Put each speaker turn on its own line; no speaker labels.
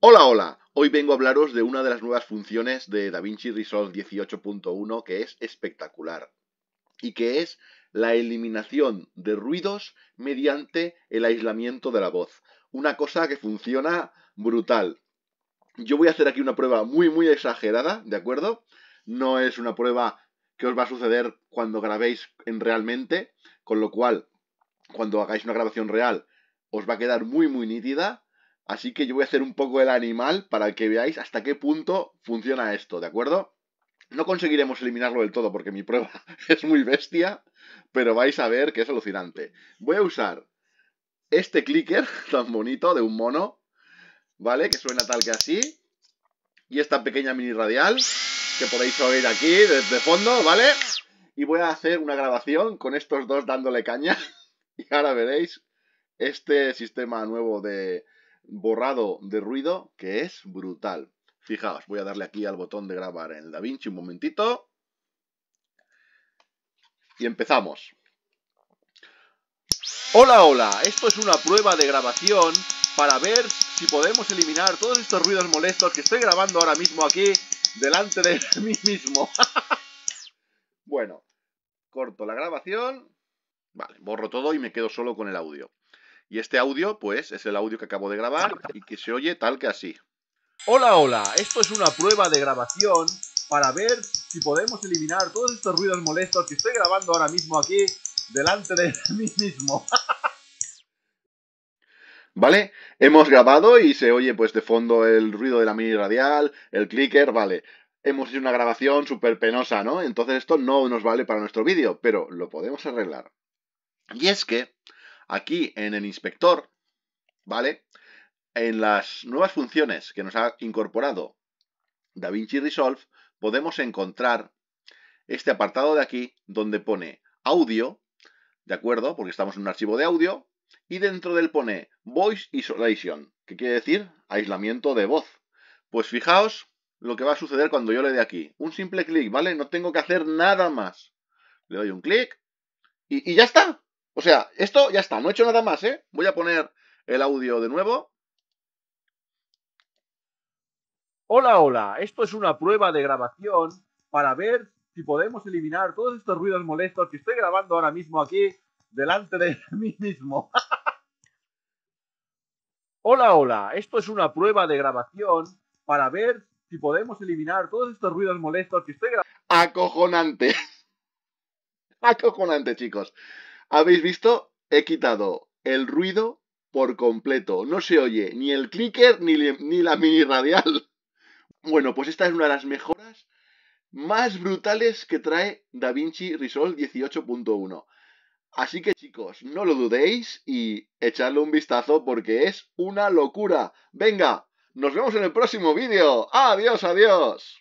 Hola, hola. Hoy vengo a hablaros de una de las nuevas funciones de DaVinci Resolve 18.1 que es espectacular y que es la eliminación de ruidos mediante el aislamiento de la voz. Una cosa que funciona brutal. Yo voy a hacer aquí una prueba muy muy exagerada, ¿de acuerdo? No es una prueba que os va a suceder cuando grabéis en realmente, con lo cual cuando hagáis una grabación real os va a quedar muy muy nítida, Así que yo voy a hacer un poco el animal para que veáis hasta qué punto funciona esto, ¿de acuerdo? No conseguiremos eliminarlo del todo porque mi prueba es muy bestia, pero vais a ver que es alucinante. Voy a usar este clicker tan bonito de un mono, ¿vale? Que suena tal que así. Y esta pequeña mini radial que podéis oír aquí desde fondo, ¿vale? Y voy a hacer una grabación con estos dos dándole caña. Y ahora veréis este sistema nuevo de, borrado de ruido que es brutal. Fijaos, voy a darle aquí al botón de grabar en DaVinci un momentito. Y empezamos. Hola, hola, esto es una prueba de grabación para ver si podemos eliminar todos estos ruidos molestos que estoy grabando ahora mismo aquí delante de mí mismo. bueno, corto la grabación. Vale, borro todo y me quedo solo con el audio. Y este audio, pues, es el audio que acabo de grabar y que se oye tal que así. Hola, hola, esto es una prueba de grabación para ver si podemos eliminar todos estos ruidos molestos que estoy grabando ahora mismo aquí delante de mí mismo. ¿Vale? Hemos grabado y se oye pues de fondo el ruido de la mini radial, el clicker, vale. Hemos hecho una grabación súper penosa, ¿no? Entonces esto no nos vale para nuestro vídeo, pero lo podemos arreglar. Y es que aquí en el inspector, ¿vale? En las nuevas funciones que nos ha incorporado DaVinci Resolve, podemos encontrar este apartado de aquí donde pone audio, ¿de acuerdo? Porque estamos en un archivo de audio, y dentro del pone voice isolation, que quiere decir aislamiento de voz. Pues fijaos lo que va a suceder cuando yo le dé aquí. Un simple clic, ¿vale? No tengo que hacer nada más. Le doy un clic y ya está. O sea, esto ya está, no he hecho nada más, ¿eh? Voy a poner el audio de nuevo. Hola, hola, esto es una prueba de grabación para ver si podemos eliminar todos estos ruidos molestos que estoy grabando ahora mismo aquí delante de mí mismo. hola, hola, esto es una prueba de grabación para ver si podemos eliminar todos estos ruidos molestos que estoy grabando. Acojonante. Acojonante, chicos. Habéis visto, he quitado el ruido por completo. No se oye ni el clicker ni, ni la mini radial. Bueno, pues esta es una de las mejoras más brutales que trae DaVinci Resolve 18.1. Así que chicos, no lo dudéis y echadle un vistazo porque es una locura. Venga, nos vemos en el próximo vídeo. Adiós, adiós.